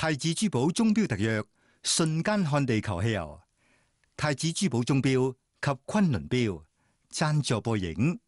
太子珠宝钟表特约，瞬间看地球气候。太子珠宝钟表及昆仑表赞助播影。